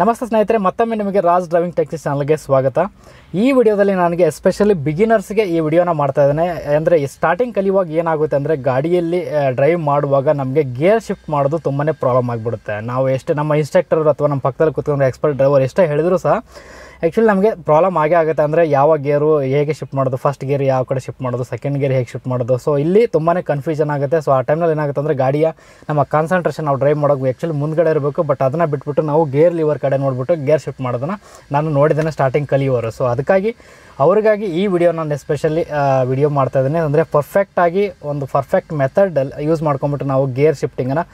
ನಮಸ್ತೆ ಸ್ನೇಹಿತರೆ ಮತ್ತೊಮ್ಮೆ ನಿಮಗೆ ರಾಜ್ ಡ್ರೈವಿಂಗ್ ಟೆಕ್ನಿಕ್ಸ್ ಚಾನಲ್ಗೆ ಸ್ವಾಗತ ಈ ವಿಡಿಯೋದಲ್ಲಿ ನನಗೆ ಎಸ್ಪೆಷಲಿ ಬಿಗಿನರ್ಸ್ಗೆ ಈ ವಿಡಿಯೋನ ಮಾಡ್ತಾ ಇದ್ದೇನೆ ಅಂದರೆ ಸ್ಟಾರ್ಟಿಂಗ್ ಕಲಿಯುವಾಗ ಏನಾಗುತ್ತೆ ಅಂದರೆ ಗಾಡಿಯಲ್ಲಿ ಡ್ರೈವ್ ಮಾಡುವಾಗ ನಮಗೆ ಗೇರ್ ಶಿಫ್ಟ್ ಮಾಡೋದು ತುಂಬಾ ಪ್ರಾಬ್ಲಮ್ ಆಗಿಬಿಡುತ್ತೆ ನಾವು ಎಷ್ಟು ನಮ್ಮ ಇನ್ಸ್ಟ್ರಕ್ಟರ್ ಅಥವಾ ನಮ್ಮ ಪಕ್ಕದಲ್ಲಿ ಕೂತ್ಕೊಂಡು ಎಕ್ಸ್ಪರ್ಟ್ ಡ್ರೈವರ್ ಎಷ್ಟೇ ಹೇಳಿದರೂ ಸಹ ಆ್ಯಕ್ಚುಲಿ ನಮಗೆ ಪ್ರಾಬ್ಲಮ್ ಆಗೇ ಆಗುತ್ತೆ ಅಂದರೆ ಯಾವ ಗೇರು ಹೇಗೆ ಶಿಫ್ಟ್ ಮಾಡೋದು ಫಸ್ಟ್ ಗೇರ್ ಯಾವ ಕಡೆ ಶಿಫ್ಟ್ ಮಾಡೋದು ಸೆಕೆಂಡ್ ಗೇರ್ ಹೇಗೆ ಶಿಫ್ಟ್ ಮಾಡೋದು ಸೊ ಇಲ್ಲಿ ತುಂಬಾ ಕನ್ಫ್ಯೂಷನ್ ಆಗುತ್ತೆ ಸೊ ಆ ಟೈಮ್ನಲ್ಲಿ ಏನಾಗುತ್ತೆ ಅಂದರೆ ಗಾಡಿಯ ನಮ್ಮ ಕಾನ್ಸಂಟ್ರೇಷನ್ ನಾವು ಡ್ರೈವ್ ಮಾಡೋದು ಆ್ಯಕ್ಚುಲಿ ಮುಂದ್ಗಡೆ ಇರಬೇಕು ಬಟ್ ಅದನ್ನು ಬಿಟ್ಬಿಟ್ಟು ನಾವು ಗೇರ್ ಲಿವರ್ ಕಡೆ ನೋಡಿಬಿಟ್ಟು ಗೇರ್ ಶಿಫ್ಟ್ ಮಾಡೋದನ್ನು ನಾನು ನೋಡಿದ್ದೇನೆ ಸ್ಟಾರ್ಟಿಂಗ್ ಕಲಿಯೋರು ಸೊ ಅದಕ್ಕಾಗಿ ಅವ್ರಿಗಾಗಿ ಈ ವಿಡಿಯೋ ನಾನು ಎಸ್ಪೆಷಲಿ ವಿಡಿಯೋ ಮಾಡ್ತಾ ಇದ್ದೀನಿ ಅಂದರೆ ಪರ್ಫೆಕ್ಟಾಗಿ ಒಂದು ಪರ್ಫೆಕ್ಟ್ ಮೆಥಡ್ ಯೂಸ್ ಮಾಡ್ಕೊಂಬಿಟ್ಟು ನಾವು ಗೇರ್ ಶಿಫ್ಟಿಂಗನ್ನು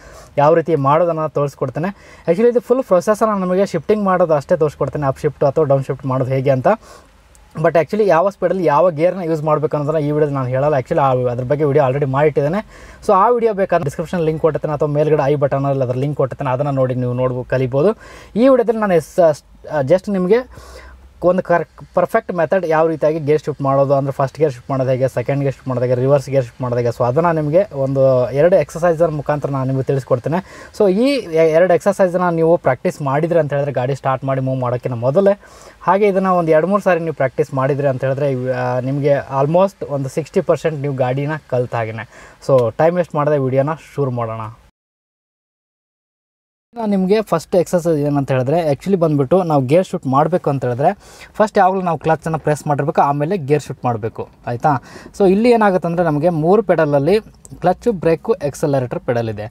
ಯಾವ ರೀತಿ ಮಾಡೋದನ್ನು ತೋರಿಸ್ಕೊಡ್ತೇನೆ ಆ್ಯಕ್ಚುಲಿ ಇದು ಫುಲ್ ಪ್ರೊಸೆಸನ್ನು ನಮಗೆ ಶಿಫ್ಟಿಂಗ್ ಮಾಡೋದು ಅಷ್ಟೇ ತೋರಿಸ್ಕೊಡ್ತೇನೆ ಅಪ್ ಶಿಫ್ಟ್ ಅಥವಾ ಡೌನ್ ಡೌನ್ ಶಿಫ್ಟ್ ಮಾಡೋದು ಹೇಗೆ ಅಂತ ಬಟ್ ಆ್ಯಕ್ಚುಲಿ ಯಾವ ಸ್ಪೀಡಲ್ಲಿ ಯಾವ ಗೇರ್ನ ಯೂಸ್ ಮಾಡಬೇಕು ಅನ್ನೋದನ್ನ ಈ ವಿಡಿಯೋ ನಾನು ಹೇಳಲ್ಲ ಆ್ಯಕ್ಚುಲಿ ಆ ಅದ್ರ ಬಗ್ಗೆ ವಿಡಿಯೋ ಆಲ್ರೆಡಿ ಮಾಡಿಟ್ಟಿದ್ದೇನೆ ಸೊ ಆ ವಿಡಿಯೋ ಬೇಕಾದ್ರೆ ಡಿಸ್ಕ್ರಿಪ್ಷನ್ ಲಿಂಕ್ ಕೊಟ್ಟಿರ್ತೇನೆ ಅಥವಾ ಮೇಲ್ಗಡೆ ಐ ಬಟನ್ ಅಲ್ಲಿ ಅದರ ಲಿಂಕ್ ಕೊಟ್ಟಿರ್ತೇನೆ ಅದನ್ನು ನೋಡಿ ನೀವು ನೋಡ್ಬೋದು ಕಲಿಬೋದು ಈ ವಿಡಿಯೋದಲ್ಲಿ ನಾನು ಎಸ್ ಜಸ್ಟ್ ನಿಮಗೆ ಒಂದು ಕರ್ ಪರ್ಫೆಕ್ಟ್ ಮೆಥಡ್ ಯಾವ ರೀತಿಯಾಗಿ ಗೇರ್ ಶಿಫ್ಟ್ ಮಾಡೋದು ಅಂದರೆ ಫಸ್ಟ್ ಗೇರ್ ಶಿಫ್ಟ್ ಮಾಡೋದು ಹೇಗೆ ಸೆಕೆಂಡ್ ಗೇರ್ ಶಿಫ್ಟ್ ಮಾಡೋದು ರಿವರ್ಸ್ ಗೇರ್ ಶಿಫ್ಟ್ ಮಾಡೋದು ಸೊ ಅದನ್ನು ನಿಮಗೆ ಒಂದು ಎರಡು ಎಕ್ಸಸೈಸರ್ ಮುಖಾಂತರ ನಾನು ನಿಮಗೆ ತಿಳಿಸ್ಕೊಡ್ತೇನೆ ಸೊ ಈ ಎರಡು ಎಕ್ಸಸೈಸನ್ನ ನೀವು ಪ್ರಾಕ್ಟೀಸ್ ಮಾಡಿದರೆ ಅಂತ ಹೇಳಿದ್ರೆ ಗಾಡಿ ಸ್ಟಾರ್ಟ್ ಮಾಡಿ ಮೂವ್ ಮಾಡೋಕ್ಕಿಂತ ಮೊದಲೇ ಹಾಗೆ ಇದನ್ನು ಒಂದು ಎರಡು ಮೂರು ಸಾರಿ ನೀವು ಪ್ರಾಕ್ಟೀಸ್ ಮಾಡಿದರೆ ಅಂತ ಹೇಳಿದ್ರೆ ನಿಮಗೆ ಆಲ್ಮೋಸ್ಟ್ ಒಂದು ಸಿಕ್ಸ್ಟಿ ಪರ್ಸೆಂಟ್ ನೀವು ಗಾಡಿನ ಕಲ್ತಾಗಿನೇ ಸೊ ಟೈಮ್ ವೇಸ್ಟ್ ಮಾಡದೆ ವೀಡಿಯೋನ ಶುರು ಮಾಡೋಣ ನಾನು ನಿಮಗೆ ಫಸ್ಟ್ ಎಕ್ಸಸೈಸ್ ಏನಂತ ಹೇಳಿದ್ರೆ ಆ್ಯಕ್ಚುಲಿ ಬಂದುಬಿಟ್ಟು ನಾವು ಗೇರ್ ಶೂಟ್ ಮಾಡಬೇಕು ಅಂತ ಹೇಳಿದ್ರೆ ಫಸ್ಟ್ ಯಾವಾಗಲೂ ನಾವು ಕ್ಲಚನ್ನು ಪ್ರೆಸ್ ಮಾಡಿರ್ಬೇಕು ಆಮೇಲೆ ಗೇರ್ ಶೂಟ್ ಮಾಡಬೇಕು ಆಯಿತಾ ಸೊ ಇಲ್ಲಿ ಏನಾಗುತ್ತೆ ಅಂದರೆ ನಮಗೆ ಮೂರು ಪೆಡಲಲ್ಲಿ ಕ್ಲಚ್ ಬ್ರೇಕು ಎಕ್ಸಲರೇಟರ್ ಪೆಡಲ್ ಇದೆ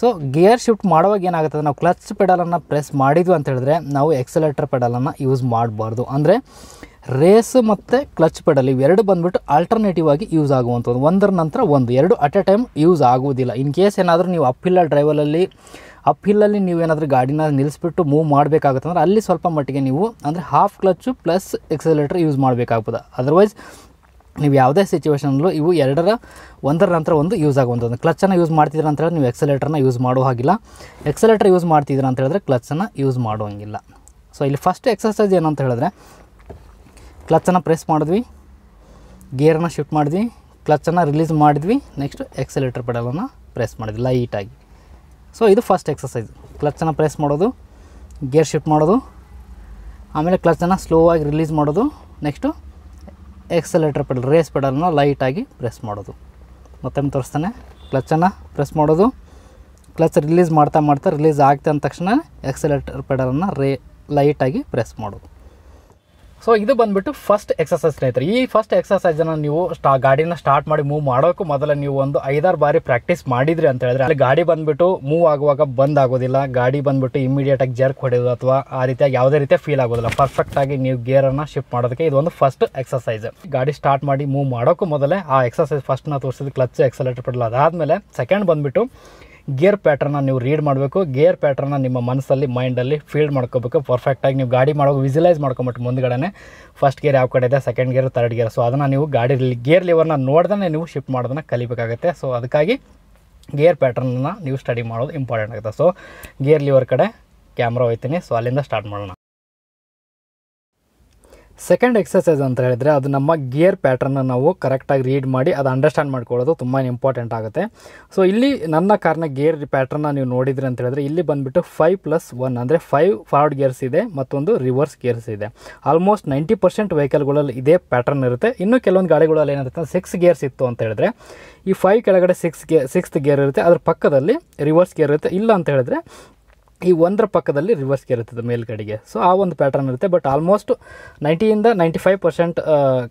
ಸೊ ಗೇರ್ ಶಿಫ್ಟ್ ಮಾಡುವಾಗ ಏನಾಗುತ್ತೆ ನಾವು ಕ್ಲಚ್ ಪೆಡಲನ್ನು ಪ್ರೆಸ್ ಮಾಡಿದ್ವಿ ಅಂತ ಹೇಳಿದ್ರೆ ನಾವು ಎಕ್ಸಲೇಟರ್ ಪೆಡಲನ್ನು ಯೂಸ್ ಮಾಡಬಾರ್ದು ಅಂದರೆ ರೇಸ್ ಮತ್ತು ಕ್ಲಚ್ ಪೆಡಲ್ ಇವೆರಡು ಬಂದುಬಿಟ್ಟು ಆಲ್ಟರ್ನೇಟಿವ್ ಆಗಿ ಯೂಸ್ ಆಗುವಂಥದ್ದು ಒಂದರ ನಂತರ ಒಂದು ಎರಡು ಅಟ್ ಎ ಟೈಮ್ ಯೂಸ್ ಆಗುವುದಿಲ್ಲ ಇನ್ ಕೇಸ್ ಏನಾದರೂ ನೀವು ಅಪ್ಪಿಲ್ಲ ಡ್ರೈವರಲ್ಲಿ ಡ್ರೈವಲಲ್ಲಿ ಅಪ್ ಹಿಲ್ಲಲ್ಲಿ ನೀವು ಏನಾದರೂ ಗಾಡಿನ ನಿಲ್ಲಿಸ್ಬಿಟ್ಟು ಮೂವ್ ಮಾಡಬೇಕಾಗುತ್ತಂದ್ರೆ ಅಲ್ಲಿ ಸ್ವಲ್ಪ ಮಟ್ಟಿಗೆ ನೀವು ಅಂದರೆ half clutch plus accelerator use ಮಾಡಬೇಕಾಗ್ಬೋದು ಅದರ್ವೈಸ್ ನೀವು ಯಾವುದೇ ಸಿಚುವೇಷನಲ್ಲೂ ಇವು ಎರಡರ ಒಂದರ ನಂತರ ಒಂದು ಯೂಸ್ ಆಗುವಂಥದ್ದು ಕ್ಲಚನ್ನು ಯೂಸ್ ಮಾಡ್ತಿದ್ರ ಅಂತ ಹೇಳಿದ್ರೆ ನೀವು ಎಕ್ಸಲೇಟ್ರನ್ನ ಯೂಸ್ ಮಾಡೋ ಹಾಗಿಲ್ಲ ಎಕ್ಸಲೇಟ್ರ್ ಯೂಸ್ ಮಾಡ್ತಿದ್ದೀರ ಅಂತ ಹೇಳಿದ್ರೆ ಕ್ಲಚ್ಚನ್ನು ಯೂಸ್ ಮಾಡೋಂಗಿಲ್ಲ ಸೊ ಇಲ್ಲಿ ಫಸ್ಟ್ ಎಕ್ಸಸೈಸ್ ಏನಂತ ಹೇಳಿದ್ರೆ ಕ್ಲಚನ್ನು ಪ್ರೆಸ್ ಮಾಡಿದ್ವಿ ಗೇರನ್ನು ಶಿಫ್ಟ್ ಮಾಡಿದ್ವಿ ಕ್ಲಚನ್ನು ರಿಲೀಸ್ ಮಾಡಿದ್ವಿ ನೆಕ್ಸ್ಟ್ ಎಕ್ಸಲೇಟ್ರ್ ಪೆಡಲನ್ನು ಪ್ರೆಸ್ ಮಾಡಿದ್ವಿ ಲೈಟಾಗಿ ಸೊ ಇದು ಫಸ್ಟ್ ಎಕ್ಸಸೈಸ್ ಕ್ಲಚ್ಚನ್ನು ಪ್ರೆಸ್ ಮಾಡೋದು ಗೇರ್ ಶಿಫ್ಟ್ ಮಾಡೋದು ಆಮೇಲೆ ಕ್ಲಚ್ಚನ್ನು ಸ್ಲೋ ಆಗಿ ರಿಲೀಸ್ ಮಾಡೋದು ನೆಕ್ಸ್ಟು ಎಕ್ಸಲೇಟರ್ ಪೆಡಲ್ ರೇಸ್ ಪೆಡಲ್ನ ಲೈಟಾಗಿ ಪ್ರೆಸ್ ಮಾಡೋದು ಮತ್ತೊಮ್ಮೆ ತೋರಿಸ್ತಾನೆ ಕ್ಲಚ್ಚನ್ನು ಪ್ರೆಸ್ ಮಾಡೋದು ಕ್ಲಚ್ ರಿಲೀಸ್ ಮಾಡ್ತಾ ಮಾಡ್ತಾ ರಿಲೀಸ್ ಆಗ್ತಾ ಅಂದ ತಕ್ಷಣ ಎಕ್ಸಲೇಟರ್ ಪೆಡಲನ್ನು ರೇ ಲೈಟಾಗಿ ಪ್ರೆಸ್ ಮಾಡೋದು ಸೊ ಇದು ಬಂದ್ಬಿಟ್ಟು ಫಸ್ಟ್ ಎಕ್ಸಸೈಸ್ ಸ್ನೇಹಿತರೆ ಈ ಫಸ್ಟ್ ಎಕ್ಸಸೈಸನ್ನು ನೀವು ಸ್ಟಾ ಗಾಡಿನ ಸ್ಟಾರ್ಟ್ ಮಾಡಿ ಮೂವ್ ಮಾಡೋಕ್ಕೂ ಮೊದಲೇ ನೀವು ಒಂದು ಐದಾರು ಬಾರಿ ಪ್ರಾಕ್ಟೀಸ್ ಮಾಡಿದ್ರಿ ಅಂತ ಹೇಳಿದ್ರೆ ಅಲ್ಲಿ ಗಾಡಿ ಬಂದ್ಬಿಟ್ಟು ಮೂವ್ ಆಗುವಾಗ ಬಂದ್ ಆಗೋದಿಲ್ಲ ಗಾಡಿ ಬಂದ್ಬಿಟ್ಟು ಇಮಿಡಿಯೇಟ್ ಆಗಿ ಜರ್ಕ್ ಹೊಡೆಯೋದು ಅಥವಾ ಆ ರೀತಿಯಾಗಿ ಯಾವುದೇ ರೀತಿಯ ಫೀಲ್ ಆಗೋದಿಲ್ಲ ಪರ್ಫೆಕ್ಟ್ ಆಗಿ ನೀವು ಗೇರನ್ನು ಶಿಫ್ಟ್ ಮಾಡೋದಕ್ಕೆ ಇದೊಂದು ಫಸ್ಟ್ ಎಕ್ಸಸೈಸ್ ಗಾಡಿ ಸ್ಟಾರ್ಟ್ ಮಾಡಿ ಮೂವ್ ಮಾಡೋಕ್ಕೂ ಮೊದಲೇ ಆ ಎಕ್ಸಸೈಸ್ ಫಸ್ಟ್ನ ತೋರಿಸಿದ ಕ್ಲಚ್ ಎಕ್ಸಲೇಟರ್ ಪಡಲ್ಲ ಅದಾದಮೇಲೆ ಸೆಕೆಂಡ್ ಬಂದ್ಬಿಟ್ಟು ಗೇರ್ ಪ್ಯಾಟ್ರನ್ನ ನೀವು ರೀಡ್ ಮಾಡಬೇಕು ಗೇರ್ ಪ್ಯಾಟ್ರನ್ನ ನಿಮ್ಮ ಮನಸ್ಸಲ್ಲಿ ಮೈಂಡಲ್ಲಿ ಫೀಲ್ಡ್ ಮಾಡ್ಕೋಬೇಕು ಪರ್ಫೆಕ್ಟಾಗಿ ನೀವು ಗಾಡಿ ಮಾಡೋ ವಿಜುಲೈಸ್ ಮಾಡ್ಕೊಂಬಿಟ್ಟು ಮುಂದ್ಗಡೆ ಫಸ್ಟ್ ಗೇರ್ ಯಾವ ಕಡೆ ಇದೆ second gear third gear so ಅದನ್ನು ನೀವು ಗಾಡಿ ಗೇರ್ ಲಿವರ್ನ ನೋಡ್ದೇ ನೀವು ಶಿಫ್ಟ್ ಮಾಡೋದನ್ನ ಕಲಿಬೇಕಾಗುತ್ತೆ ಸೊ ಅದಕ್ಕಾಗಿ ಗೇರ್ ಪ್ಯಾಟ್ರನ್ನ ನೀವು ಸ್ಟಡಿ ಮಾಡೋದು ಇಂಪಾರ್ಟೆಂಟ್ ಆಗುತ್ತೆ ಸೊ ಗೇರ್ ಲಿವರ್ ಕಡೆ ಕ್ಯಾಮ್ರಾ ಹೋಯ್ತೀನಿ ಸೊ ಅಲ್ಲಿಂದ ಸ್ಟಾರ್ಟ್ ಮಾಡೋಣ ಸೆಕೆಂಡ್ ಎಕ್ಸಸೈಸ್ ಅಂತ ಹೇಳಿದರೆ ಅದು ನಮ್ಮ ಗಿಯರ್ ಪ್ಯಾಟ್ರನ್ನ ನಾವು ಕರೆಕ್ಟಾಗಿ ರೀಡ್ ಮಾಡಿ ಅದು ಅಂಡರ್ಸ್ಟ್ಯಾಂಡ್ ಮಾಡ್ಕೊಳ್ಳೋದು ತುಂಬ ಇಂಪಾರ್ಟೆಂಟ್ ಆಗುತ್ತೆ ಸೊ ಇಲ್ಲಿ ನನ್ನ ಕಾರ್ನ ಗೇರ್ ಪ್ಯಾಟ್ರನ್ನ ನೀವು ನೋಡಿದ್ರಿ ಅಂತ ಹೇಳಿದ್ರೆ ಇಲ್ಲಿ ಬಂದುಬಿಟ್ಟು ಫೈವ್ ಪ್ಲಸ್ ಒನ್ ಅಂದರೆ ಫೈವ್ ಫಾರ್ವರ್ಡ್ ಗಿಯರ್ಸ್ ಇದೆ ಮತ್ತೊಂದು ರಿವರ್ಸ್ ಗಿಯರ್ಸ್ ಇದೆ ಆಲ್ಮೋಸ್ಟ್ ನೈಂಟಿ ಪರ್ಸೆಂಟ್ ವೆಹಿಕಲ್ಗಳಲ್ಲಿ ಇದೇ ಪ್ಯಾಟ್ರನ್ ಇರುತ್ತೆ ಇನ್ನೂ ಕೆಲವೊಂದು ಗಾಡಿಗಳಲ್ಲಿ ಏನಿರುತ್ತೆ ಸಿಕ್ಸ್ ಗಿಯರ್ಸ್ ಇತ್ತು ಅಂತ ಹೇಳಿದ್ರೆ ಈ ಫೈವ್ ಕೆಳಗಡೆ ಸಿಕ್ಸ್ ಗಿಯರ್ ಸಿಕ್ಸ್ತ್ ಗೇರ್ ಇರುತ್ತೆ ಅದ್ರ ಪಕ್ಕದಲ್ಲಿ ರಿವರ್ಸ್ ಗೇರ್ ಇರುತ್ತೆ ಇಲ್ಲ ಅಂತ ಹೇಳಿದ್ರೆ ಈ ಒಂದರ ಪಕ್ಕದಲ್ಲಿ ಗೇರ್ ಇರ್ತದೆ ಮೇಲ್ಗಡೆಗೆ ಸೊ ಆ ಒಂದು ಪ್ಯಾಟರ್ನ್ ಇರುತ್ತೆ ಬಟ್ ಆಲ್ಮೋಸ್ಟ್ ನೈಂಟಿಯಿಂದ ನೈಂಟಿ ಫೈವ್ ಪರ್ಸೆಂಟ್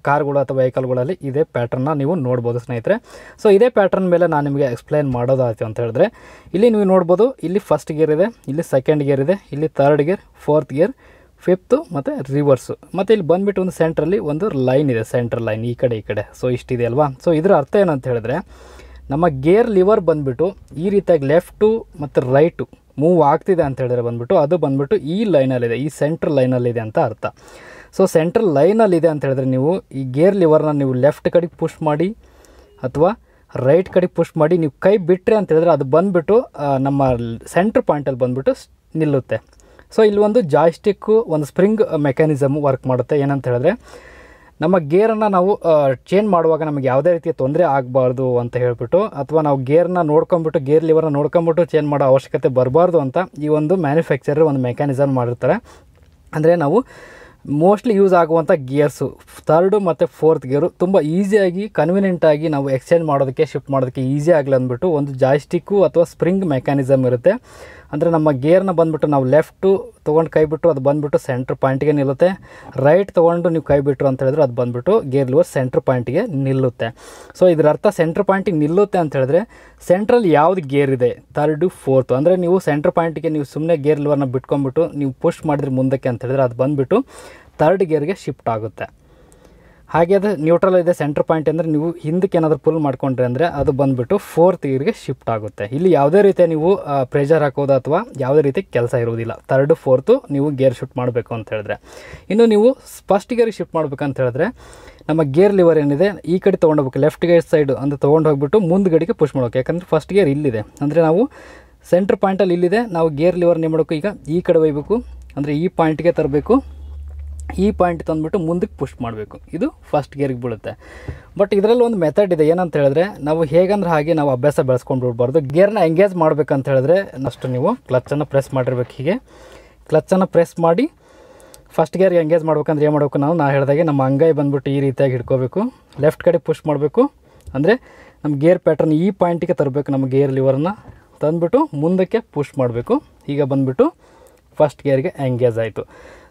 ಕಾರ್ಗಳು ಅಥವಾ ವೆಹಿಕಲ್ಗಳಲ್ಲಿ ಇದೇ ಪ್ಯಾಟರ್ನ ನೀವು ನೋಡ್ಬೋದು ಸ್ನೇಹಿತರೆ ಸೊ ಇದೇ ಪ್ಯಾಟರ್ನ್ ಮೇಲೆ ನಾನು ನಿಮಗೆ ಎಕ್ಸ್ಪ್ಲೈನ್ ಮಾಡೋದಾಯ್ತು ಅಂತ ಹೇಳಿದ್ರೆ ಇಲ್ಲಿ ನೀವು ನೋಡ್ಬೋದು ಇಲ್ಲಿ ಫಸ್ಟ್ ಗೇರ್ ಇದೆ ಇಲ್ಲಿ ಸೆಕೆಂಡ್ ಗೇರ್ ಇದೆ ಇಲ್ಲಿ third gear fourth gear fifth ಮತ್ತು ರಿವರ್ಸು ಮತ್ತು ಇಲ್ಲಿ ಬಂದುಬಿಟ್ಟು ಒಂದು ಸೆಂಟ್ರಲ್ಲಿ ಒಂದು ಲೈನ್ ಇದೆ ಸೆಂಟ್ರ್ ಲೈನ್ ಈ ಕಡೆ ಈ ಕಡೆ ಸೊ ಇಷ್ಟಿದೆ ಅಲ್ವಾ ಸೊ ಇದರ ಅರ್ಥ ಏನಂತ ಹೇಳಿದ್ರೆ ನಮ್ಮ ಗೇರ್ ಲಿವರ್ ಬಂದುಬಿಟ್ಟು ಈ ರೀತಿಯಾಗಿ ಲೆಫ್ಟು ಮತ್ತು ರೈಟು ಮೂವ್ ಆಗ್ತಿದೆ ಅಂತ ಹೇಳಿದ್ರೆ ಬಂದ್ಬಿಟ್ಟು ಅದು ಬಂದುಬಿಟ್ಟು ಈ ಲೈನಲ್ಲಿದೆ ಈ ಸೆಂಟ್ರ್ ಲೈನಲ್ಲಿದೆ ಅಂತ ಅರ್ಥ ಸೊ ಸೆಂಟ್ರಲ್ ಲೈನಲ್ಲಿದೆ ಅಂತ ಹೇಳಿದ್ರೆ ನೀವು ಈ ಗೇರ್ ಲಿವರ್ನ ನೀವು ಲೆಫ್ಟ್ ಕಡೆಗೆ ಪುಷ್ ಮಾಡಿ ಅಥವಾ ರೈಟ್ ಕಡೆಗೆ ಪುಷ್ ಮಾಡಿ ನೀವು ಕೈ ಬಿಟ್ಟರೆ ಅಂತ ಹೇಳಿದ್ರೆ ಅದು ಬಂದುಬಿಟ್ಟು ನಮ್ಮ ಸೆಂಟ್ರ್ ಪಾಯಿಂಟಲ್ಲಿ ಬಂದುಬಿಟ್ಟು ನಿಲ್ಲುತ್ತೆ ಸೊ ಇಲ್ಲಿ ಒಂದು ಜಾಯ್ಸ್ಟಿಕ್ಕು ಒಂದು ಸ್ಪ್ರಿಂಗ್ ಮೆಕ್ಯಾನಿಸಮ್ ವರ್ಕ್ ಮಾಡುತ್ತೆ ಏನಂತ ಹೇಳಿದ್ರೆ ನಮ್ಮ ಗೇರನ್ನು ನಾವು ಚೇಂಜ್ ಮಾಡುವಾಗ ನಮಗೆ ಯಾವುದೇ ರೀತಿಯ ತೊಂದರೆ ಆಗಬಾರ್ದು ಅಂತ ಹೇಳಿಬಿಟ್ಟು ಅಥವಾ ನಾವು ಗೇರ್ನ ನೋಡ್ಕೊಂಬಿಟ್ಟು ಗೇರ್ ಲಿವರ್ನ ನೋಡ್ಕೊಂಬಿಟ್ಟು ಚೇಂಜ್ ಮಾಡೋ ಅವಶ್ಯಕತೆ ಬರಬಾರ್ದು ಅಂತ ಈ ಒಂದು ಮ್ಯಾನುಫ್ಯಾಕ್ಚರರ್ ಒಂದು ಮೆಕ್ಯಾನಿಸಮ್ ಮಾಡಿರ್ತಾರೆ ಅಂದರೆ ನಾವು ಮೋಸ್ಟ್ಲಿ ಯೂಸ್ ಆಗುವಂಥ ಗೇರ್ಸು ಥರ್ಡು ಮತ್ತು ಫೋರ್ತ್ ಗೇರು ತುಂಬ ಈಸಿಯಾಗಿ ಕನ್ವಿನಿಯೆಂಟಾಗಿ ನಾವು ಎಕ್ಸ್ಚೇಂಜ್ ಮಾಡೋದಕ್ಕೆ ಶಿಫ್ಟ್ ಮಾಡೋದಕ್ಕೆ ಈಸಿ ಆಗಲಿ ಅಂದ್ಬಿಟ್ಟು ಒಂದು ಜಾಯ್ಸ್ಟಿಕ್ಕು ಅಥವಾ ಸ್ಪ್ರಿಂಗ್ ಮೆಕ್ಯಾನಿಸಮ್ ಇರುತ್ತೆ ಅಂದರೆ ನಮ್ಮ ಗೇರ್ನ ಬಂದುಬಿಟ್ಟು ನಾವು ಲೆಫ್ಟು ತೊಗೊಂಡು ಕೈ ಅದು ಬಂದುಬಿಟ್ಟು ಸೆಂಟ್ರ್ ಪಾಯಿಂಟ್ಗೆ ನಿಲ್ಲುತ್ತೆ ರೈಟ್ ತೊಗೊಂಡು ನೀವು ಕೈ ಬಿಟ್ಟರು ಅಂತ ಹೇಳಿದ್ರೆ ಅದು ಬಂದುಬಿಟ್ಟು ಗೇರ್ ಲಿವರ್ ಸೆಂಟ್ರ್ ಪಾಯಿಂಟ್ಗೆ ನಿಲ್ಲುತ್ತೆ ಸೊ ಇದರ ಅರ್ಥ ಸೆಂಟ್ರ್ ಪಾಯಿಂಟಿಗೆ ನಿಲ್ಲುತ್ತೆ ಅಂತ ಹೇಳಿದ್ರೆ ಸೆಂಟ್ರಲ್ಲಿ ಯಾವ್ದು ಗೇರ್ ಇದೆ ತರ್ಡು ಫೋರ್ತು ಅಂದರೆ ನೀವು ಸೆಂಟ್ರ್ ಪಾಯಿಂಟಿಗೆ ನೀವು ಸುಮ್ಮನೆ ಗೇರ್ ಲಿವರ್ನ ಬಿಟ್ಕೊಂಡ್ಬಿಟ್ಟು ನೀವು ಪುಷ್ ಮಾಡಿದ್ರೆ ಮುಂದಕ್ಕೆ ಅಂತ ಹೇಳಿದ್ರೆ ಅದು ಬಂದುಬಿಟ್ಟು ತರ್ಡ್ ಗೇರ್ಗೆ ಶಿಫ್ಟ್ ಆಗುತ್ತೆ ಹಾಗೆ ಅದು ನ್ಯೂಟ್ರಲ್ ಇದೆ ಸೆಂಟ್ರ್ ಪಾಯಿಂಟ್ ಅಂದರೆ ನೀವು ಹಿಂದಕ್ಕೆ ಏನಾದರೂ ಪುಲ್ ಮಾಡ್ಕೊಂಡ್ರೆ ಅಂದರೆ ಅದು ಬಂದುಬಿಟ್ಟು ಫೋರ್ತ್ ಇಯರ್ಗೆ ಶಿಫ್ಟ್ ಆಗುತ್ತೆ ಇಲ್ಲಿ ಯಾವುದೇ ರೀತಿಯ ನೀವು ಪ್ರೆಷರ್ ಹಾಕೋದು ಅಥವಾ ಯಾವುದೇ ರೀತಿ ಕೆಲಸ ಇರುವುದಿಲ್ಲ ಥರ್ಡ್ ಫೋರ್ತು ನೀವು ಗೇರ್ ಶಿಫ್ಟ್ ಮಾಡಬೇಕು ಅಂತ ಹೇಳಿದ್ರೆ ಇನ್ನು ನೀವು ಫಸ್ಟ್ ಗೇರ್ ಶಿಫ್ಟ್ ಮಾಡ್ಬೇಕಂತ ಹೇಳಿದ್ರೆ ನಮ್ಮ ಗೇರ್ ಲಿವರ್ ಏನಿದೆ ಈ ಕಡೆ ತೊಗೊಂಡೋಗ್ಬೇಕು ಲೆಫ್ಟ್ ಗೇರ್ ಸೈಡು ಅಂತ ತೊಗೊಂಡು ಹೋಗ್ಬಿಟ್ಟು ಗಡಿಗೆ ಪುಷ್ ಮಾಡೋಕೆ ಯಾಕಂದರೆ ಫಸ್ಟ್ ಗೇರ್ ಇಲ್ಲಿದೆ ಅಂದರೆ ನಾವು ಸೆಂಟ್ರ್ ಪಾಯಿಂಟಲ್ಲಿ ಇಲ್ಲಿದೆ ನಾವು ಗೇರ್ ಲಿವರ್ ಏನು ಮಾಡಬೇಕು ಈಗ ಈ ಕಡೆ ಒಯ್ಬೇಕು ಅಂದರೆ ಈ ಪಾಯಿಂಟ್ಗೆ ತರಬೇಕು ಈ ಪಾಯಿಂಟ್ ತಂದುಬಿಟ್ಟು ಮುಂದಕ್ಕೆ ಪುಷ್ ಮಾಡಬೇಕು ಇದು ಫಸ್ಟ್ ಗೇರಿಗೆ ಬೀಳುತ್ತೆ ಬಟ್ ಇದರಲ್ಲಿ ಒಂದು ಮೆಥಡ್ ಇದೆ ಏನಂತ ಹೇಳಿದ್ರೆ ನಾವು ಹೇಗಂದ್ರೆ ಹಾಗೆ ನಾವು ಅಭ್ಯಾಸ ಬೆಳೆಸ್ಕೊಂಡು ಬಿಡಬಾರ್ದು ಗೇರ್ನ ಎಂಗೇಜ್ ಮಾಡ್ಬೇಕಂತ ಹೇಳಿದ್ರೆ ನಷ್ಟು ನೀವು ಕ್ಲಚ್ಚನ್ನು ಪ್ರೆಸ್ ಮಾಡಿರ್ಬೇಕು ಹೀಗೆ ಕ್ಲಚ್ಚನ್ನು ಪ್ರೆಸ್ ಮಾಡಿ ಫಸ್ಟ್ ಗೇರ್ಗೆ ಎಂಗೇಜ್ ಮಾಡ್ಬೇಕಂದ್ರೆ ಏನು ಮಾಡಬೇಕು ನಾವು ನಾ ಹೇಳಿದಾಗೆ ನಮ್ಮ ಅಂಗೈ ಬಂದುಬಿಟ್ಟು ಈ ರೀತಿಯಾಗಿ ಹಿಡ್ಕೋಬೇಕು ಲೆಫ್ಟ್ ಕಡೆ ಪುಷ್ ಮಾಡಬೇಕು ಅಂದರೆ ನಮ್ಮ ಗೇರ್ ಪ್ಯಾಟ್ರನ್ ಈ ಪಾಯಿಂಟಿಗೆ ತರಬೇಕು ನಮ್ಮ ಗೇರ್ ಲಿವರನ್ನು ತಂದುಬಿಟ್ಟು ಮುಂದಕ್ಕೆ ಪುಷ್ ಮಾಡಬೇಕು ಈಗ ಬಂದುಬಿಟ್ಟು ಫಸ್ಟ್ ಗೇರ್ಗೆ ಎಂಗೇಜ್ ಆಯಿತು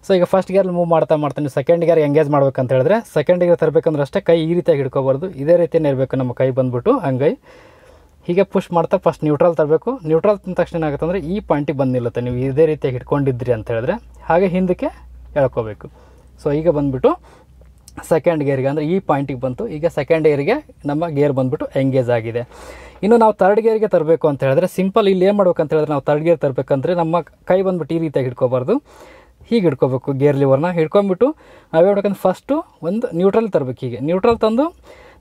ಸೊ ಈಗ ಫಸ್ಟ್ ಗಿಯರ್ ಮೂವ್ ಮಾಡ್ತಾ ಮಾಡ್ತಾ ನೀವು ಸೆಕೆಂಡ್ ಗಿಯರ್ ಎಂಗೇಜ್ ಅಂತ ಹೇಳಿದ್ರೆ ಸೆಕೆಂಡ್ ಗೇರ್ ತರಬೇಕಂದ್ರೆ ಅಷ್ಟೇ ಕೈ ಈ ರೀತಿಯಾಗಿ ಹಿಡ್ಕೋಬಾರ್ದು ಇದೇ ರೀತಿಯೇ ಇರಬೇಕು ನಮ್ಮ ಕೈ ಬಂದುಬಿಟ್ಟು ಹಂಗೈ ಹೀಗೆ ಪುಷ್ ಮಾಡ್ತಾ ಫಸ್ಟ್ ನ್ಯೂಟ್ರಲ್ ತರಬೇಕು ನ್ಯೂಟ್ರಲ್ ತಂದ ತಕ್ಷಣ ಏನಾಗುತ್ತೆ ಅಂದರೆ ಈ ಪಾಯಿಂಟಿಗೆ ಬಂದು ನಿಲ್ಲುತ್ತೆ ನೀವು ಇದೇ ರೀತಿಯಾಗಿ ಹಿಡ್ಕೊಂಡಿದ್ರಿ ಅಂತ ಹೇಳಿದ್ರೆ ಹಾಗೆ ಹಿಂದಕ್ಕೆ ಎಳ್ಕೋಬೇಕು ಸೊ ಈಗ ಬಂದುಬಿಟ್ಟು ಸೆಕೆಂಡ್ ಗೇರ್ಗೆ ಅಂದರೆ ಈ ಪಾಯಿಂಟಿಗೆ ಬಂತು ಈಗ ಸೆಕೆಂಡ್ ಗೇರ್ಗೆ ನಮ್ಮ ಗೇರ್ ಬಂದುಬಿಟ್ಟು ಎಂಗೇಜ್ ಆಗಿದೆ ಇನ್ನು ನಾವು ತರ್ಡ್ ಗೇರ್ಗೆ ತರಬೇಕು ಅಂತ ಹೇಳಿದ್ರೆ ಸಿಂಪಲ್ ಇಲ್ಲಿ ಏನು ಮಾಡ್ಬೇಕಂತ ಹೇಳಿದ್ರೆ ನಾವು ತರ್ಡ್ ಗೇರ್ ತರಬೇಕಂದ್ರೆ ನಮ್ಮ ಕೈ ಬಂದುಬಿಟ್ಟು ಈ ರೀತಿಯಾಗಿ ಹಿಡ್ಕೋಬಾರ್ದು ಹೀಗೆ ಹಿಡ್ಕೋಬೇಕು ಗೇರ್ ಲಿವರ್ನ ಹಿಡ್ಕೊಂಬಿಟ್ಟು ನಾವೇ ಫಸ್ಟು ಒಂದು ನ್ಯೂಟ್ರಲ್ ತರಬೇಕು ಹೀಗೆ ನ್ಯೂಟ್ರಲ್ ತಂದು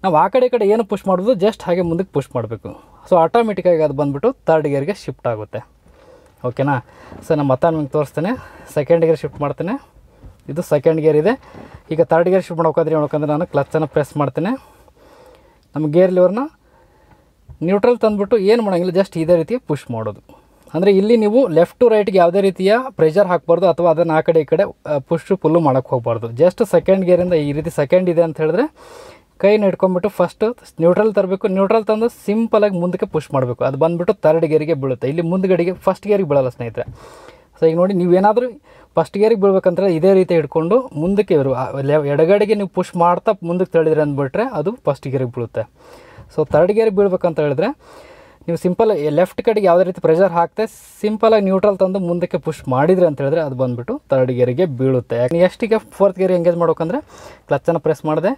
ನಾವು ಆ ಕಡೆ ಈ ಕಡೆ ಏನು ಪುಷ್ ಮಾಡೋದು ಜಸ್ಟ್ ಹಾಗೆ ಮುಂದಕ್ಕೆ ಪುಷ್ ಮಾಡಬೇಕು ಸೊ ಆಟೋಮೆಟಿಕ್ಕಾಗಿ ಅದು ಬಂದುಬಿಟ್ಟು ತರ್ಡ್ ಗೇರ್ಗೆ ಶಿಫ್ಟ್ ಆಗುತ್ತೆ ಓಕೆನಾ ಸೊ ನಾನು ಮತ್ತೆ ನಿಮ್ಗೆ ತೋರಿಸ್ತೇನೆ ಸೆಕೆಂಡ್ ಗೇರ್ ಶಿಫ್ಟ್ ಮಾಡ್ತೇನೆ ಇದು ಸೆಕೆಂಡ್ ಗೇರ್ ಇದೆ ಈಗ ತರ್ಡ್ ಗೇರ್ ಶಿಫ್ಟ್ ಮಾಡ್ಕೋದ್ರೆ ಹೇಳ್ಬೇಕಂದ್ರೆ ನಾನು ಕ್ಲಚನ್ನು ಪ್ರೆಸ್ ಮಾಡ್ತೇನೆ ನಮ್ಮ ಗೇರ್ ಲಿವರ್ನ ನ್ಯೂಟ್ರಲ್ ತಂದುಬಿಟ್ಟು ಏನು ಮಾಡೋಂಗಿಲ್ಲ ಜಸ್ಟ್ ಇದೇ ರೀತಿ ಪುಷ್ ಮಾಡೋದು ಅಂದರೆ ಇಲ್ಲಿ ನೀವು ಲೆಫ್ಟ್ ಟು ರೈಟ್ಗೆ ಯಾವುದೇ ರೀತಿಯ ಪ್ರೆಷರ್ ಹಾಕ್ಬಾರ್ದು ಅಥವಾ ಅದನ್ನು ಆ ಕಡೆ ಈ ಕಡೆ ಪುಷ್ ಪುಲ್ಲು ಮಾಡೋಕ್ಕೆ ಹೋಗ್ಬಾರ್ದು ಜಸ್ಟ್ ಸೆಕೆಂಡ್ ಗೇರಿಂದ ಈ ರೀತಿ ಸೆಕೆಂಡ್ ಇದೆ ಅಂತ ಹೇಳಿದ್ರೆ ಕೈ ಫಸ್ಟ್ ನ್ಯೂಟ್ರಲ್ ತರಬೇಕು ನ್ಯೂಟ್ರಲ್ ತಂದು ಸಿಂಪಲಾಗಿ ಮುಂದಕ್ಕೆ ಪುಷ್ ಮಾಡಬೇಕು ಅದು ಬಂದುಬಿಟ್ಟು ತರ್ಡ್ ಗೇರಿಗೆ ಬೀಳುತ್ತೆ ಇಲ್ಲಿ ಮುಂದ್ಗಡೆಗೆ ಫಸ್ಟ್ ಗೇರಿಗೆ ಬೀಳಲ್ಲ ಸ್ನೇಹಿತರೆ ಸೊ ಈಗ ನೋಡಿ ನೀವೇನಾದರೂ ಫಸ್ಟ್ ಗೇರಿಗೆ ಬೀಳ್ಬೇಕಂತ ಇದೇ ರೀತಿ ಹಿಡ್ಕೊಂಡು ಮುಂದಕ್ಕೆ ಇವರು ಎಡಗಡೆಗೆ ನೀವು ಪುಷ್ ಮಾಡ್ತಾ ಮುಂದಕ್ಕೆ ತಳ್ಳಿದ್ರೆ ಅಂದ್ಬಿಟ್ರೆ ಅದು ಫಸ್ಟ್ ಗೇರಿಗೆ ಬೀಳುತ್ತೆ ಸೊ ತರ್ಡ್ ಗೇರಿಗೆ ಬೀಳ್ಬೇಕಂತ ಹೇಳಿದ್ರೆ ನೀವು ಸಿಂಪಲ್ ಲೆಫ್ಟ್ ಕಡೆಗೆ ಯಾವುದೇ ರೀತಿ ಪ್ರೆಷರ್ ಹಾಕ್ತೆ ಸಿಂಪಲಾಗಿ ನ್ಯೂಟ್ರಲ್ ತಂದು ಮುಂದಕ್ಕೆ ಪುಷ್ ಮಾಡಿದ್ರೆ ಅಂತ ಹೇಳಿದ್ರೆ ಅದು ಬಂದುಬಿಟ್ಟು ತರ್ಡ್ ಗೇರಿಗೆ ಬೀಳುತ್ತೆ ಎಷ್ಟಿಗೆ ಫೋರ್ತ್ ಗಿಯರ್ ಎಂಗೇಜ್ ಮಾಡ್ಬೇಕಂದ್ರೆ ಕ್ಲಚ್ಚನ್ನು ಪ್ರೆಸ್ ಮಾಡಿದೆ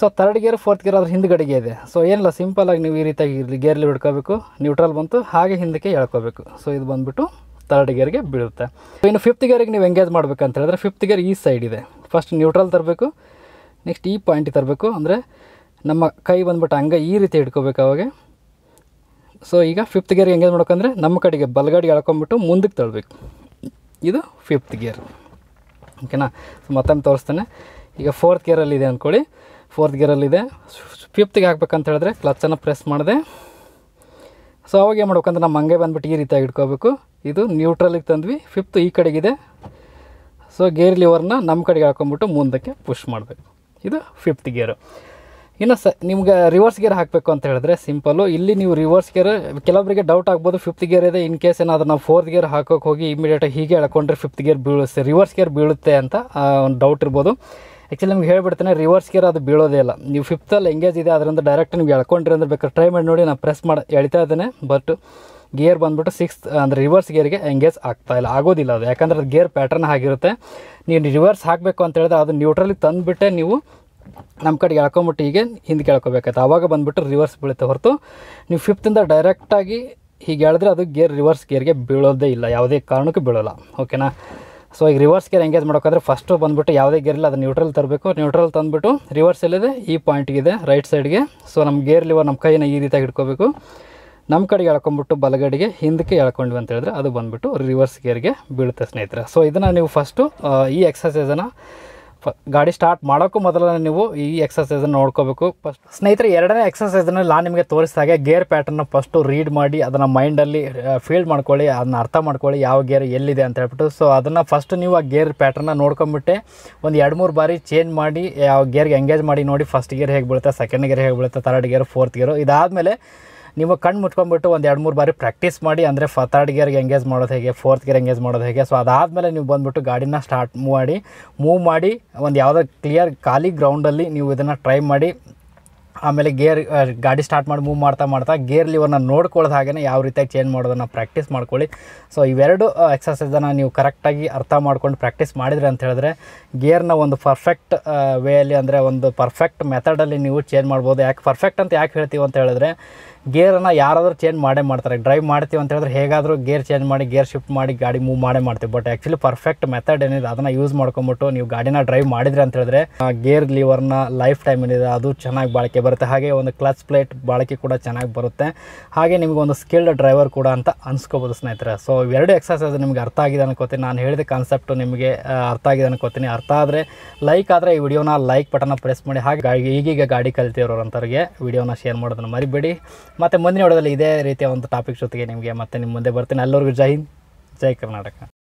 so third gear fourth gear ಅದ್ರ ಹಿಂದ್ಗಡೆಗೆ ಇದೆ ಸೊ ಏನಿಲ್ಲ ಸಿಂಪಲಾಗಿ ನೀವು ಈ ರೀತಿಯಾಗಿ ಗೇರ್ಲಿ ಹಿಡ್ಕೋಬೇಕು ನ್ಯೂಟ್ರಲ್ ಬಂತು ಹಾಗೆ ಹಿಂದಕ್ಕೆ ಎಳ್ಕೋಬೇಕು ಸೊ ಇದು ಬಂದುಬಿಟ್ಟು ಥರ್ಡ್ ಗಿಯರ್ಗೆ ಬೀಳುತ್ತೆ ಇನ್ನು ಫಿಫ್ತ್ ಗೇರಿಗೆ ನೀವು ಎಂಗೇಜ್ ಮಾಡ್ಬೇಕಂತ ಹೇಳಿದ್ರೆ ಫಿಫ್ತ್ ಗಿಯರ್ ಈ ಸೈಡ್ ಇದೆ ಫಸ್ಟ್ ನ್ಯೂಟ್ರಲ್ ತರಬೇಕು ನೆಕ್ಸ್ಟ್ ಈ ಪಾಯಿಂಟ್ ತರಬೇಕು ಅಂದರೆ ನಮ್ಮ ಕೈ ಬಂದುಬಿಟ್ಟು ಹಂಗೆ ಈ ರೀತಿ ಹಿಡ್ಕೋಬೇಕು ಅವಾಗೆ ಸೊ ಈಗ ಫಿಫ್ತ್ ಗೇರ್ ಹೆಂಗೆ ಮಾಡ್ಬೇಕಂದ್ರೆ ನಮ್ಮ ಕಡೆಗೆ ಬಲಗಡೆಗೆ ಎಳ್ಕೊಂಬಿಟ್ಟು ಮುಂದಕ್ಕೆ ತಳ್ಬೇಕು ಇದು ಫಿಫ್ತ್ ಗೇರ್ ಓಕೆನಾ ಸೊ ಮತ್ತೊಮ್ಮೆ ತೋರಿಸ್ತಾನೆ ಈಗ ಫೋರ್ತ್ ಗೇರಲ್ಲಿದೆ ಅಂದ್ಕೊಳ್ಳಿ ಫೋರ್ತ್ ಗೇರಲ್ಲಿದೆ ಫಿಫ್ತ್ಗೆ ಹಾಕ್ಬೇಕಂತ ಹೇಳಿದ್ರೆ ಕ್ಲಚ್ಚನ್ನು ಪ್ರೆಸ್ ಮಾಡಿದೆ ಸೊ ಅವಾಗ ಏನು ಮಾಡ್ಬೇಕಂದ್ರೆ ನಮ್ಮ ಹಂಗೆ ಬಂದ್ಬಿಟ್ಟು ಈ ರೀತಿಯಾಗಿ ಇಟ್ಕೋಬೇಕು ಇದು ನ್ಯೂಟ್ರಲಿಗೆ ತಂದ್ವಿ ಫಿಫ್ತ್ ಈ ಕಡೆಗಿದೆ ಸೊ ಗೇರ್ ಲಿವರ್ನ ನಮ್ಮ ಕಡೆಗೆ ಹಾಕೊಂಬಿಟ್ಟು ಮುಂದಕ್ಕೆ ಪುಷ್ ಮಾಡಬೇಕು ಇದು ಫಿಫ್ತ್ ಗೇರು ಇನ್ನು ಸ ನಿಮ್ಗೆ ರಿವರ್ಸ್ ಗೇರ್ ಹಾಕಬೇಕು ಅಂತ ಹೇಳಿದ್ರೆ ಸಿಂಪಲ್ಲು ಇಲ್ಲಿ ನೀವು ರಿವರ್ಸ್ ಗೇರ್ ಕೆಲವರಿಗೆ ಡೌಟ್ ಆಗ್ಬೋದು ಫಿಫ್ತ್ ಗೇರ್ ಇದೆ ಇನ್ ಕೇಸ್ ಏನಾದರೂ ನಾವು ಫೋರ್ತ್ ಗೇರ್ ಹಾಕೋಕೆ ಹೋಗಿ ಇಮಿಡಿಯೇಟಾಗಿ ಹೀಗೆ ಎಳ್ಕೊಂಡ್ರೆ ಫಿಫ್ತ್ ಗೇರ್ ಬೀಳುತ್ತೆ ರಿವರ್ಸ್ ಗೇರ್ ಬೀಳುತ್ತೆ ಅಂತ ಒಂದು ಡೌಟ್ ಇರ್ಬೋದು ಆ್ಯಕ್ಚುಲಿ ನಿಮ್ಗೆ ಹೇಳ್ಬಿಡ್ತೇನೆ ರಿವರ್ಸ್ ಗೇರ್ ಅದು ಬೀಳೋದೇ ಇಲ್ಲ ನೀವು ಫಿಫ್ತಲ್ಲಿ ಎಂಗೇಜ್ ಇದೆ ಅದರಿಂದ ಡೈರೆಕ್ಟ್ ನಿಮ್ಗೆ ಎಳ್ಕೊಂಡ್ರಿ ಅಂದ್ರೆ ಬೇಕಾದ್ರೆ ಟ್ರೈ ಮಾಡಿ ನೋಡಿ ನಾನು ಪ್ರೆಸ್ ಮಾಡಿ ಎಳಿತಾ ಇದ್ದೇನೆ ಬಟ್ ಗೇರ್ ಬಂದುಬಿಟ್ಟು ಸಿಕ್ಸ್ ಅಂದರೆ ರಿವರ್ಸ್ ಗೇರಿಗೆ ಎಂಗೇಜ್ ಆಗ್ತಾ ಇಲ್ಲ ಆಗೋದಿಲ್ಲ ಅದು ಯಾಕಂದರೆ ಅದು ಗೇರ್ ಪ್ಯಾಟರ್ನ್ ಆಗಿರುತ್ತೆ ನೀವು ರಿವರ್ಸ್ ಹಾಕಬೇಕು ಅಂತ ಹೇಳಿದ್ರೆ ಅದು ನ್ಯೂಟ್ರಲಿ ತಂದುಬಿಟ್ಟೆ ನೀವು ನಮ್ಮ ಕಡೆಗೆ ಎಳ್ಕೊಂಬಿಟ್ಟು ಹೀಗೆ ಹಿಂದೆ ಕೇಳ್ಕೊಬೇಕಾಯ್ತು ಆವಾಗ ಬಂದುಬಿಟ್ಟು ರಿವರ್ಸ್ ಬೀಳುತ್ತೆ ಹೊರತು ನೀವು ಫಿಫ್ತಿಂದ ಡೈರೆಕ್ಟಾಗಿ ಹೀಗೆ ಹೇಳಿದ್ರೆ ಅದು ಗೇರ್ ರಿವರ್ಸ್ ಗೇರ್ಗೆ ಬೀಳೋದೇ ಇಲ್ಲ ಯಾವುದೇ ಕಾರಣಕ್ಕೂ ಬೀಳೋಲ್ಲ ಓಕೆನಾ ಸೊ ಈಗ ರಿವರ್ಸ್ ಗೇರ್ ಎಂಗೇಜ್ ಮಾಡೋಕ್ಕಾದ್ರೆ ಫಸ್ಟು ಬಂದುಬಿಟ್ಟು ಯಾವುದೇ ಗೇರ್ ಇಲ್ಲ ಅದು ನ್ಯೂಟ್ರಲ್ ತರಬೇಕು ನ್ಯೂಟ್ರಲ್ ತಂದುಬಿಟ್ಟು ರಿವರ್ಸ್ ಎಲ್ಲಿದೆ ಈ ಪಾಯಿಂಟ್ಗಿದೆ ರೈಟ್ ಸೈಡ್ಗೆ ಸೊ ನಮ್ಮ ಗೇರ್ ಲಿವರ್ ನಮ್ಮ ಕೈನ ಈ ರೀತಿಯಾಗಿ ಹಿಡ್ಕೋಬೇಕು ನಮ್ಮ ಕಡೆಗೆ ಎಳ್ಕೊಂಬಿಟ್ಟು ಬಲಗಡೆಗೆ ಹಿಂದಕ್ಕೆ ಎಳ್ಕೊಂಡ್ವಿ ಅಂತ ಹೇಳಿದ್ರೆ ಅದು ಬಂದುಬಿಟ್ಟು ರಿವರ್ಸ್ ಗೇರ್ಗೆ ಬೀಳುತ್ತೆ ಸ್ನೇಹಿತರೆ ಸೊ ಇದನ್ನು ನೀವು ಫಸ್ಟು ಈ ಎಕ್ಸಸೈಸನ್ನು ಗಾಡಿ ಸ್ಟಾರ್ಟ್ ಮಾಡೋಕ್ಕೂ ಮೊದಲು ನೀವು ಈ ಎಕ್ಸಸೈಸನ್ನು ನೋಡ್ಕೋಬೇಕು ಫಸ್ಟ್ ಸ್ನೇಹಿತರೆ ಎರಡನೇ ಎಕ್ಸಸೈಸನ್ನು ನಾನು ನಿಮಗೆ ತೋರಿಸಿದ ಗೇರ್ ಪ್ಯಾಟರ್ನ ಫಸ್ಟು ರೀಡ್ ಮಾಡಿ ಅದನ್ನು ಮೈಂಡಲ್ಲಿ ಫೀಲ್ಡ್ ಮಾಡ್ಕೊಳ್ಳಿ ಅದನ್ನ ಅರ್ಥ ಮಾಡ್ಕೊಳ್ಳಿ ಯಾವ ಗೇರ್ ಎಲ್ಲಿದೆ ಅಂತ ಹೇಳ್ಬಿಟ್ಟು ಸೊ ಅದನ್ನು ಫಸ್ಟ್ ನೀವು ಆ ಗೇರ್ ಪ್ಯಾಟರ್ನ ನೋಡ್ಕೊಂಬಿಟ್ಟೆ ಒಂದು ಎರಡು ಮೂರು ಬಾರಿ ಚೇಂಜ್ ಮಾಡಿ ಯಾವ ಗೇರ್ಗೆ ಎಂಗೇಜ್ ಮಾಡಿ ನೋಡಿ ಫಸ್ಟ್ ಗೇರ್ ಹೇಗೆ ಬೀಳುತ್ತೆ ಸೆಕೆಂಡ್ ಗೇರ್ ಹೇಗೆ ಬೀಳುತ್ತೆ ತರ್ಡ್ ಗೇರ್ ಫೋರ್ತ್ ಗೇರು ಇದಾದಮೇಲೆ ನೀವು ಕಣ್ಣು ಮುಟ್ಕೊಂಡ್ಬಿಟ್ಟು ಒಂದು ಎರಡು ಮೂರು ಬಾರಿ ಪ್ರಾಕ್ಟೀಸ್ ಮಾಡಿ ಅಂದರೆ ಫ ತರ್ಡ್ ಎಂಗೇಜ್ ಮಾಡೋದು ಹೇಗೆ ಫೋರ್ತ್ ಗೇರ್ ಎಂಗೇಜ್ ಮಾಡೋದು ಹೇಗೆ ಸೊ ಅದಾದಮೇಲೆ ನೀವು ಬಂದುಬಿಟ್ಟು ಗಾಡಿನ ಸ್ಟಾರ್ಟ್ ಮಾಡಿ ಮೂವ್ ಮಾಡಿ ಒಂದು ಯಾವುದೋ ಕ್ಲಿಯರ್ ಖಾಲಿ ಗ್ರೌಂಡಲ್ಲಿ ನೀವು ಇದನ್ನು ಟ್ರೈ ಮಾಡಿ ಆಮೇಲೆ ಗೇರ್ ಗಾಡಿ ಸ್ಟಾರ್ಟ್ ಮಾಡಿ ಮೂವ್ ಮಾಡ್ತಾ ಮಾಡ್ತಾ ಗೇರ್ ಲಿವರ್ನ ನೋಡ್ಕೊಳ್ಳೋದು ಹಾಗೆ ಯಾವ ರೀತಿಯಾಗಿ ಚೇಂಜ್ ಮಾಡೋದನ್ನು ಪ್ರಾಕ್ಟೀಸ್ ಮಾಡ್ಕೊಳ್ಳಿ ಸೊ ಇವೆರಡು ಎಕ್ಸಸೈಸನ್ನು ನೀವು ಕರೆಕ್ಟಾಗಿ ಅರ್ಥ ಮಾಡ್ಕೊಂಡು ಪ್ರಾಕ್ಟೀಸ್ ಮಾಡಿದರೆ ಅಂತ ಹೇಳಿದ್ರೆ ಗೇರ್ನ ಒಂದು ಪರ್ಫೆಕ್ಟ್ ವೇಯಲ್ಲಿ ಅಂದರೆ ಒಂದು ಪರ್ಫೆಕ್ಟ್ ಮೆಥಡಲ್ಲಿ ನೀವು ಚೇಂಜ್ ಮಾಡ್ಬೋದು ಯಾಕೆ ಪರ್ಫೆಕ್ಟ್ ಅಂತ ಯಾಕೆ ಹೇಳ್ತೀವಿ ಅಂತ ಹೇಳಿದ್ರೆ ಗೇರನ್ನು ಯಾರಾದರೂ ಚೇಂಜ್ ಮಾಡೇ ಮಾಡ್ತಾರೆ ಡ್ರೈವ್ ಮಾಡ್ತೀವಿ ಅಂತ ಹೇಳಿದ್ರೆ ಹೇಗಾದರೂ ಗೇರ್ ಚೇಂಜ್ ಮಾಡಿ ಗೇರ್ ಶಿಫ್ಟ್ ಮಾಡಿ ಗಾಡಿ ಮೂವ್ ಮಾಡೇ ಮಾಡ್ತೀವಿ ಬಟ್ ಆ್ಯಕ್ಚುಲಿ ಪರ್ಫೆಕ್ಟ್ ಮೆಥಡ್ ಏನಿದೆ ಅದನ್ನು ಯೂಸ್ ಮಾಡ್ಕೊಂಬಿಟ್ಟು ನೀವು ಗಾಡಿನ ಡ್ರೈವ್ ಮಾಡಿದ್ರೆ ಅಂತ ಹೇಳಿದ್ರೆ ಗೇರ್ ಲಿವರ್ನ ಲೈಫ್ ಟೈಮ್ ಏನಿದೆ ಅದು ಚೆನ್ನಾಗಿ ಬಾಳಿಕೆ ಬರುತ್ತೆ ಹಾಗೆ ಒಂದು ಕ್ಲಚ್ ಪ್ಲೇಟ್ ಬಾಳಿಕೆ ಕೂಡ ಚೆನ್ನಾಗಿ ಬರುತ್ತೆ ಹಾಗೆ ನಿಮಗೆ ಒಂದು ಸ್ಕಿಲ್ಡ್ ಡ್ರೈವರ್ ಕೂಡ ಅಂತ ಅನ್ಸ್ಕೋಬೋದು ಸ್ನೇಹಿತರೆ ಸೊ ಇವೆರಡು ಎಕ್ಸಸೈಸ್ ನಿಮಗೆ ಅರ್ಥ ಆಗಿದೆ ಅನ್ಕೋತೀನಿ ನಾನು ಹೇಳಿದ ಕಾನ್ಸೆಪ್ಟು ನಿಮಗೆ ಅರ್ಥ ಆಗಿದೆ ಅನ್ಕೋತೀನಿ ಅರ್ಥ ಆದರೆ ಲೈಕ್ ಆದರೆ ಈ ವಿಡಿಯೋನ ಲೈಕ್ ಬಟನ್ನ ಪ್ರೆಸ್ ಮಾಡಿ ಹಾಗೆ ಈಗೀಗ ಗಾಡಿ ಕಲಿತಿರೋ ವಿಡಿಯೋನ ಶೇರ್ ಮಾಡೋದನ್ನು ಮರಿಬೇಡಿ ಮತ್ತು ಮುಂದಿನ ವಿಡಿಯೋದಲ್ಲಿ ಇದೇ ರೀತಿಯ ಒಂದು ಟಾಪಿಕ್ ಜೊತೆಗೆ ನಿಮಗೆ ಮತ್ತೆ ನಿಮ್ಮ ಮುಂದೆ ಬರ್ತೀನಿ ಅಲ್ಲವರೆಗೂ ಜೈ ಹಿಂದ್ ಜೈ ಕರ್ನಾಟಕ